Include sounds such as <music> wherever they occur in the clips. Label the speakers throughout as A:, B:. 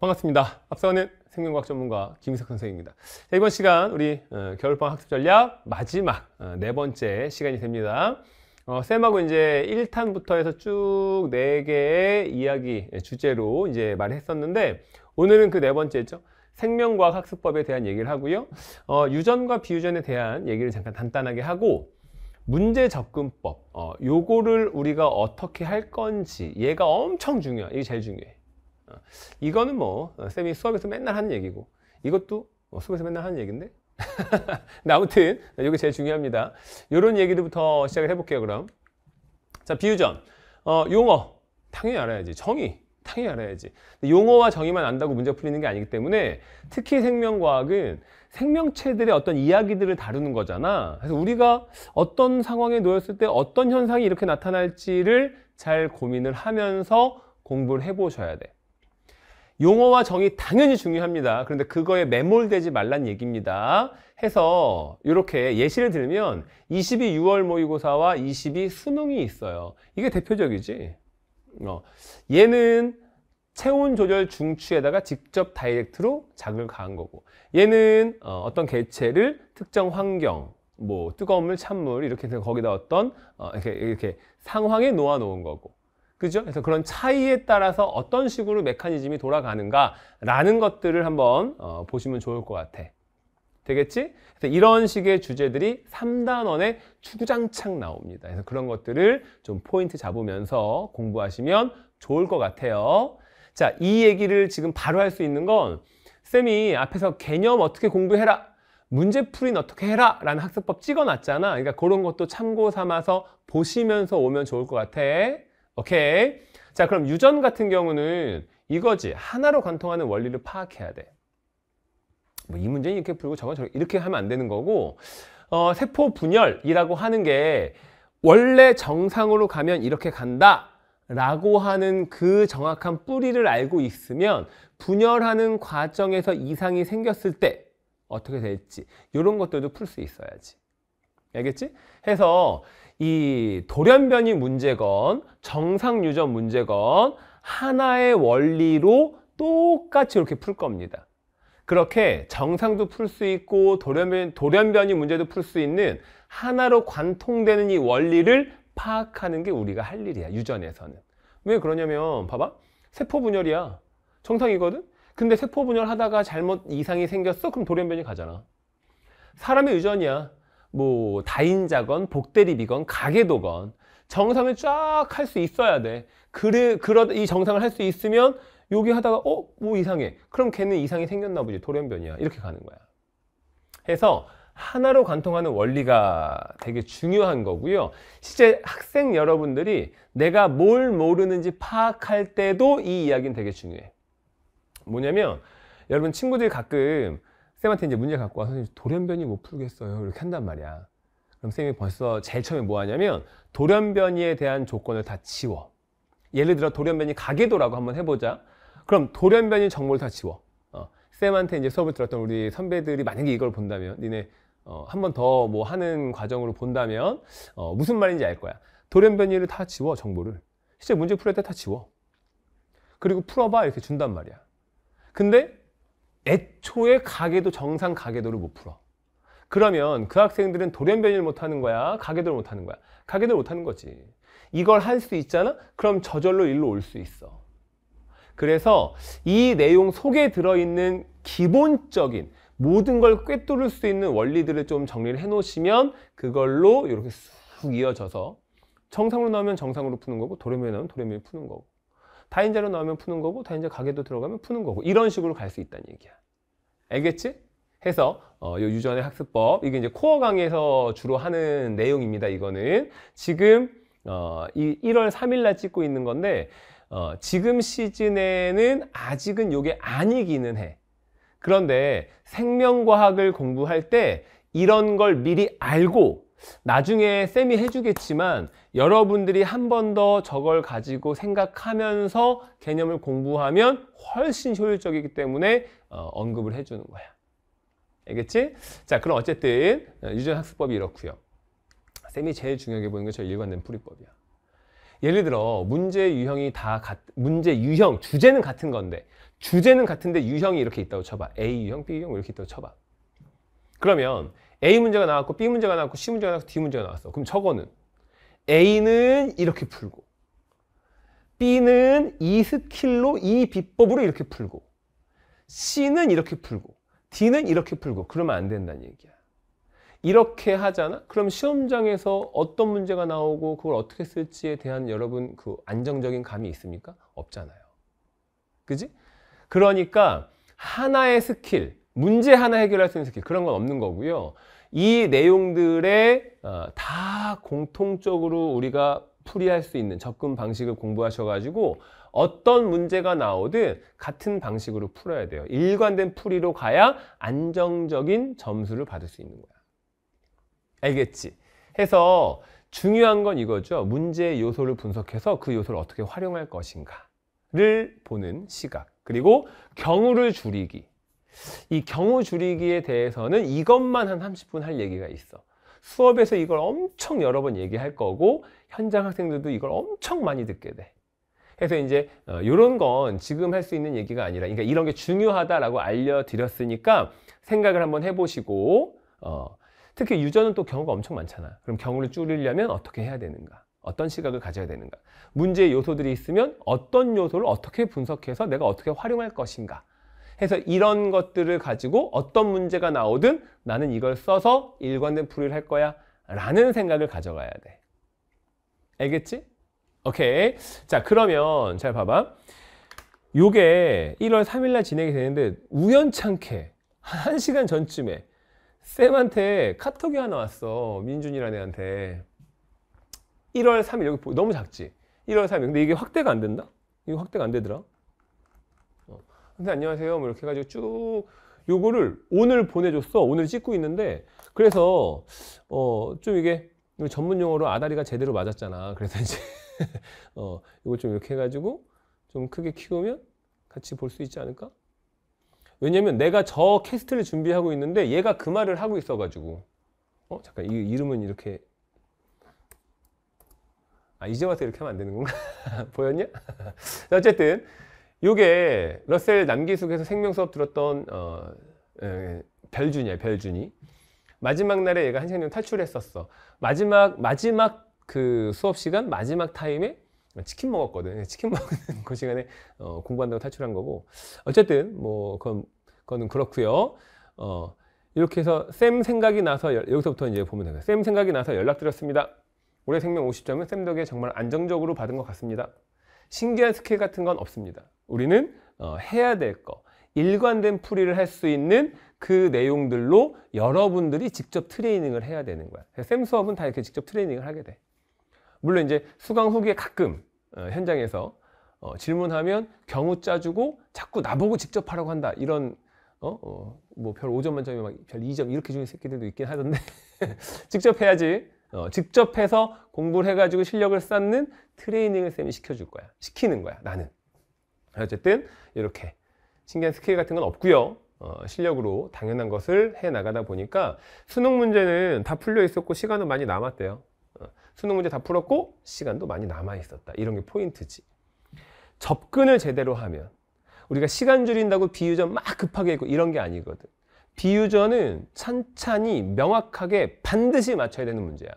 A: 반갑습니다. 앞서는 생명과학 전문가 김석 선생입니다. 자, 이번 시간 우리 어, 겨울방학 학습 전략 마지막 어, 네 번째 시간이 됩니다. 어, 쌤하고 이제 1탄부터 해서 쭉 네 개의 이야기 예, 주제로 이제 말 했었는데 오늘은 그 네 번째죠. 생명과학 학습법에 대한 얘기를 하고요. 어, 유전과 비유전에 대한 얘기를 잠깐 단단하게 하고 문제 접근법 어, 요거를 우리가 어떻게 할 건지 얘가 엄청 중요해. 요 이게 제일 중요해. 요 어, 이거는 뭐 어, 쌤이 수업에서 맨날 하는 얘기고 이것도 어, 수업에서 맨날 하는 얘기인데 근데 <laughs> 네, 아무튼 이게 네, 제일 중요합니다. 이런 얘기들부터 시작을 해볼게요. 그럼 자 비유전 어, 용어 당연히 알아야지 정의 당연히 알아야지 용어와 정의만 안다고 문제 풀리는 게 아니기 때문에 특히 생명과학은 생명체들의 어떤 이야기들을 다루는 거잖아 그래서 우리가 어떤 상황에 놓였을 때 어떤 현상이 이렇게 나타날지를 잘 고민을 하면서 공부를 해보셔야 돼 용어와 정의 당연히 중요합니다. 그런데 그거에 매몰되지 말란 얘기입니다. 해서 이렇게 예시를 들면 2이 6월 모의고사와 2이 수능이 있어요. 이게 대표적이지. 어. 얘는 체온 조절 중추에다가 직접 다이렉트로 자극을 가한 거고 얘는 어, 어떤 개체를 특정 환경 뭐 뜨거운 물, 찬물 이렇게 해서 거기다 어떤 어, 이렇게, 이렇게 상황에 놓아 놓은 거고 그죠? 그래서 그런 차이에 따라서 어떤 식으로 메커니즘이 돌아가는가라는 것들을 한번 어, 보시면 좋을 것 같아. 되겠지? 그래서 이런 식의 주제들이 3단원에 추구장창 나옵니다. 그래서 그런 것들을 좀 포인트 잡으면서 공부하시면 좋을 것 같아요. 자, 이 얘기를 지금 바로 할 수 있는 건 쌤이 앞에서 개념 어떻게 공부해라 문제 풀이는 어떻게 해라 라는 학습법 찍어놨잖아 그러니까 그런 것도 참고 삼아서 보시면서 오면 좋을 것 같아 오케이. 자, 그럼 유전 같은 경우는 이거지. 하나로 관통하는 원리를 파악해야 돼. 뭐 이 문제는 이렇게 풀고 저건 저렇게 이렇게 하면 안 되는 거고 어, 세포 분열이라고 하는 게 원래 정상으로 가면 이렇게 간다 라고 하는 그 정확한 뿌리를 알고 있으면 분열하는 과정에서 이상이 생겼을 때 어떻게 될지 이런 것들도 풀 수 있어야지 알겠지? 해서 이 돌연변이 문제건 정상 유전 문제건 하나의 원리로 똑같이 이렇게 풀 겁니다. 그렇게 정상도 풀 수 있고 돌연변, 돌연변이 문제도 풀 수 있는 하나로 관통되는 이 원리를 파악하는 게 우리가 할 일이야 유전에서는 왜 그러냐면 봐봐 세포 분열이야 정상이거든 근데 세포 분열하다가 잘못 이상이 생겼어 그럼 돌연변이 가잖아 사람의 유전이야 뭐 다인자건 복대립이건 가계도건 정상을 쫙 할 수 있어야 돼. 그래 그러 이 정상을 할 수 있으면 여기 하다가 어뭐 이상해. 그럼 걔는 이상이 생겼나 보지 돌연변이야. 이렇게 가는 거야. 해서 하나로 관통하는 원리가 되게 중요한 거고요. 실제 학생 여러분들이 내가 뭘 모르는지 파악할 때도 이 이야기는 되게 중요해. 뭐냐면 여러분 친구들이 가끔 쌤한테 이제 문제 갖고 와서 돌연변이 못 풀겠어요. 이렇게 한단 말이야. 그럼 쌤이 벌써 제일 처음에 뭐 하냐면 돌연변이에 대한 조건을 다 지워. 예를 들어 돌연변이 가계도라고 한번 해보자. 그럼 돌연변이 정보를 다 지워. 어, 쌤한테 이제 수업을 들었던 우리 선배들이 만약에 이걸 본다면 니네 어, 한번더 뭐 하는 과정으로 본다면 어, 무슨 말인지 알 거야. 돌연변이를 다 지워 정보를. 실제 문제 풀 때 다 지워. 그리고 풀어봐 이렇게 준단 말이야. 근데 애초에 가계도 정상 가계도를 못 풀어. 그러면 그 학생들은 돌연변이를 못하는 거야? 가계도를 못하는 거야? 가계도를 못하는 거지. 이걸 할 수 있잖아? 그럼 저절로 일로 올 수 있어. 그래서 이 내용 속에 들어있는 기본적인 모든 걸 꿰뚫을 수 있는 원리들을 좀 정리를 해놓으시면 그걸로 이렇게 쑥 이어져서 정상으로 나오면 정상으로 푸는 거고 도레미에 나오면 도레미에 푸는 거고 다인자로 나오면 푸는 거고 다인자 가게도 들어가면 푸는 거고 이런 식으로 갈 수 있다는 얘기야. 알겠지? 해서 어, 요 유전의 학습법 이게 이제 코어 강의에서 주로 하는 내용입니다. 이거는 지금 어, 이 1월 3일 날 찍고 있는 건데 어, 지금 시즌에는 아직은 요게 아니기는 해. 그런데 생명과학을 공부할 때 이런 걸 미리 알고 나중에 쌤이 해주겠지만 여러분들이 한 번 더 저걸 가지고 생각하면서 개념을 공부하면 훨씬 효율적이기 때문에 어, 언급을 해주는 거야. 알겠지? 자 그럼 어쨌든 어, 유전학습법이 이렇고요. 쌤이 제일 중요하게 보는 게 저 일관된 풀이법이야. 예를 들어 문제 유형이 다 같, 문제 유형 주제는 같은 건데 주제는 같은데 유형이 이렇게 있다고 쳐봐. A 유형, B 유형 이렇게 있다고 쳐봐. 그러면 A 문제가 나왔고 B 문제가 나왔고 C 문제가 나왔고 D 문제가 나왔어. 그럼 저거는 A는 이렇게 풀고 B는 이 스킬로 이 비법으로 이렇게 풀고 C는 이렇게 풀고 D는 이렇게 풀고 그러면 안 된다는 얘기야. 이렇게 하잖아? 그럼 시험장에서 어떤 문제가 나오고 그걸 어떻게 쓸지에 대한 여러분 그 안정적인 감이 있습니까? 없잖아요. 그지? 그러니까 하나의 스킬, 문제 하나 해결할 수 있는 스킬 그런 건 없는 거고요. 이 내용들에 어, 다 공통적으로 우리가 풀이할 수 있는 접근 방식을 공부하셔가지고 어떤 문제가 나오든 같은 방식으로 풀어야 돼요. 일관된 풀이로 가야 안정적인 점수를 받을 수 있는 거야. 알겠지? 해서 중요한 건 이거죠. 문제의 요소를 분석해서 그 요소를 어떻게 활용할 것인가를 보는 시각. 그리고 경우를 줄이기. 이 경우 줄이기에 대해서는 이것만 한 30분 할 얘기가 있어. 수업에서 이걸 엄청 여러 번 얘기할 거고 현장 학생들도 이걸 엄청 많이 듣게 돼. 그래서 이제 이런 어, 건 지금 할 수 있는 얘기가 아니라 그러니까 이런 게 중요하다라고 알려드렸으니까 생각을 한번 해보시고 어, 특히 유저는 또 경우가 엄청 많잖아. 그럼 경우를 줄이려면 어떻게 해야 되는가? 어떤 시각을 가져야 되는가? 문제의 요소들이 있으면 어떤 요소를 어떻게 분석해서 내가 어떻게 활용할 것인가? 해서 이런 것들을 가지고 어떤 문제가 나오든 나는 이걸 써서 일관된 풀이를 할 거야 라는 생각을 가져가야 돼 알겠지? 오케이 자 그러면 잘 봐봐 요게 1월 3일날 진행이 되는데 우연찮게 한 시간 전쯤에 쌤한테 카톡이 하나 왔어 민준이라는 애한테 1월 3일 여기 너무 작지 1월 3일 근데 이게 확대가 안 된다? 이거 확대가 안 되더라 선생님 안녕하세요. 뭐 이렇게 해가지고 쭉 요거를 오늘 보내줬어. 오늘 찍고 있는데 그래서 어좀 이게 전문 용어로 아다리가 제대로 맞았잖아. 그래서 이제 <laughs> 어이거좀 이렇게 해가지고 좀 크게 키우면 같이 볼 수 있지 않을까? 왜냐면 내가 저 캐스트를 준비하고 있는데 얘가 그 말을 하고 있어가지고 어 잠깐 이 이름은 이렇게 아 이제 와서 이렇게 하면 안 되는 건가? <laughs> 보였냐? <laughs> 어쨌든 요게 러셀 남기숙에서 생명수업 들었던 어, 에, 예, 별준이야 별준이 마지막 날에 얘가 한생간 탈출했었어 마지막 마지막 그 수업 시간 마지막 타임에 치킨 먹었거든 치킨 <laughs> 먹는 그 시간에 어, 공부한다고 탈출한 거고 어쨌든 뭐 그건 그건 그렇고요 어, 이렇게 해서 쌤 생각이 나서 여기서부터 이제 보면 되겠어요 쌤 생각이 나서 연락드렸습니다 올해 생명 50점은 쌤 덕에 정말 안정적으로 받은 것 같습니다 신기한 스킬 같은 건 없습니다. 우리는 어, 해야 될 거, 일관된 풀이를 할 수 있는 그 내용들로 여러분들이 직접 트레이닝을 해야 되는 거야. 쌤 수업은 다 이렇게 직접 트레이닝을 하게 돼. 물론 이제 수강 후기에 가끔 어, 현장에서 어, 질문하면 경우 짜주고 자꾸 나보고 직접 하라고 한다 이런 어? 어뭐별 5점 만점에 막별 2점 이렇게 주는 새끼들도 있긴 하던데 <laughs> 직접 해야지 어, 직접 해서 공부를 해가지고 실력을 쌓는 트레이닝을 쌤이 시켜줄 거야. 시키는 거야, 나는. 어쨌든 이렇게 신기한 스킬 같은 건 없고요. 어, 실력으로 당연한 것을 해나가다 보니까 수능 문제는 다 풀려 있었고 시간은 많이 남았대요. 어, 수능 문제 다 풀었고 시간도 많이 남아 있었다. 이런 게 포인트지. 접근을 제대로 하면 우리가 시간 줄인다고 비유전 막 급하게 읽고 이런 게 아니거든. 비유전은 찬찬히 명확하게 반드시 맞춰야 되는 문제야.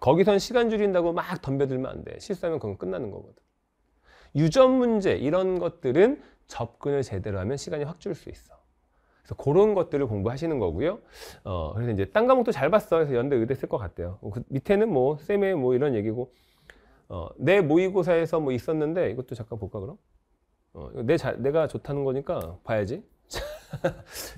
A: 거기선 시간 줄인다고 막 덤벼들면 안 돼. 실수하면 그건 끝나는 거거든. 유전 문제 이런 것들은 접근을 제대로 하면 시간이 확 줄 수 있어. 그래서 그런 것들을 공부하시는 거고요. 어, 그래서 이제 딴 과목도 잘 봤어. 그래서 연대 의대 쓸 것 같아요. 어, 그 밑에는 뭐 쌤의 뭐 이런 얘기고 어, 내 모의고사에서 뭐 있었는데 이것도 잠깐 볼까 그럼? 어, 내 자, 내가 좋다는 거니까 봐야지.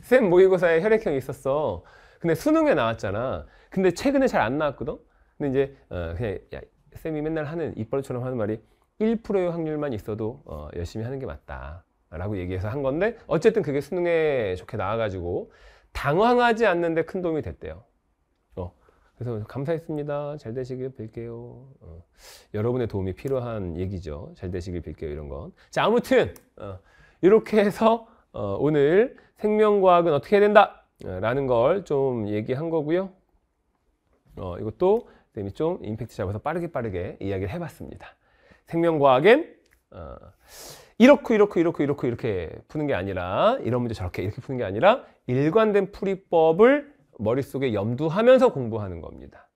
A: 쌤 <laughs> 모의고사에 혈액형이 있었어. 근데 수능에 나왔잖아. 근데 최근에 잘 안 나왔거든. 근데 이제 어, 그냥 야, 쌤이 맨날 하는 입버처럼 하는 말이 1%의 확률만 있어도 어, 열심히 하는 게 맞다. 라고 얘기해서 한 건데 어쨌든 그게 수능에 좋게 나와가지고 당황하지 않는데 큰 도움이 됐대요. 어, 그래서 감사했습니다. 잘 되시길 빌게요. 어, 여러분의 도움이 필요한 얘기죠. 잘 되시길 빌게요. 이런 건. 자, 아무튼, 어, 이렇게 해서 어, 오늘 생명과학은 어떻게 해야 된다 어, 라는 걸 좀 얘기한 거고요 어, 이것도 선생님이 좀 임팩트 잡아서 빠르게 빠르게 이야기를 해봤습니다 생명과학엔 어, 이렇고 이렇고 이렇고 이렇고 이렇게 푸는 게 아니라 이런 문제 저렇게 이렇게 푸는 게 아니라 일관된 풀이법을 머릿속에 염두하면서 공부하는 겁니다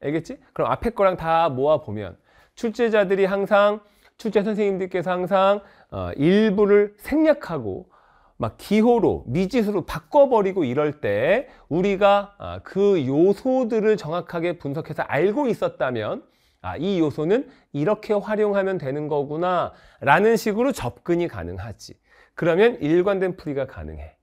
A: 알겠지? 그럼 앞에 거랑 다 모아보면 출제자들이 항상 출제 선생님들께서 항상 어, 일부를 생략하고 막 기호로 미지수로 바꿔버리고 이럴 때 우리가 아, 그 요소들을 정확하게 분석해서 알고 있었다면 아, 이 요소는 이렇게 활용하면 되는 거구나 라는 식으로 접근이 가능하지 그러면 일관된 풀이가 가능해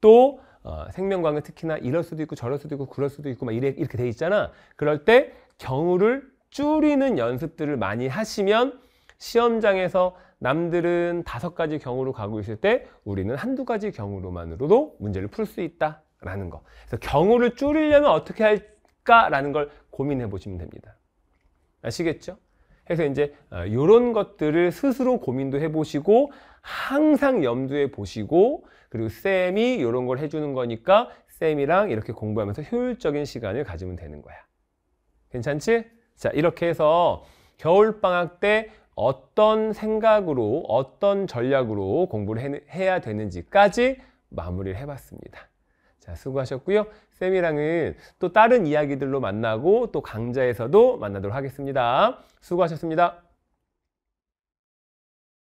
A: 또 어, 생명과학은 특히나 이럴 수도 있고 저럴 수도 있고 그럴 수도 있고 막 이래, 이렇게 돼 있잖아 그럴 때 경우를 줄이는 연습들을 많이 하시면 시험장에서 남들은 다섯 가지 경우로 가고 있을 때 우리는 한두 가지 경우로만으로도 문제를 풀 수 있다라는 거. 그래서 경우를 줄이려면 어떻게 할까라는 걸 고민해 보시면 됩니다. 아시겠죠? 그래서 이제 이런 어, 것들을 스스로 고민도 해보시고 항상 염두에 보시고 그리고 쌤이 이런 걸 해주는 거니까 쌤이랑 이렇게 공부하면서 효율적인 시간을 가지면 되는 거야. 괜찮지? 자 이렇게 해서 겨울방학 때 어떤 생각으로 어떤 전략으로 공부를 해, 야 되는지까지 마무리를 해봤습니다. 자 수고하셨고요. 쌤이랑은 또 다른 이야기들로 만나고 또 강좌에서도 만나도록 하겠습니다. 수고하셨습니다.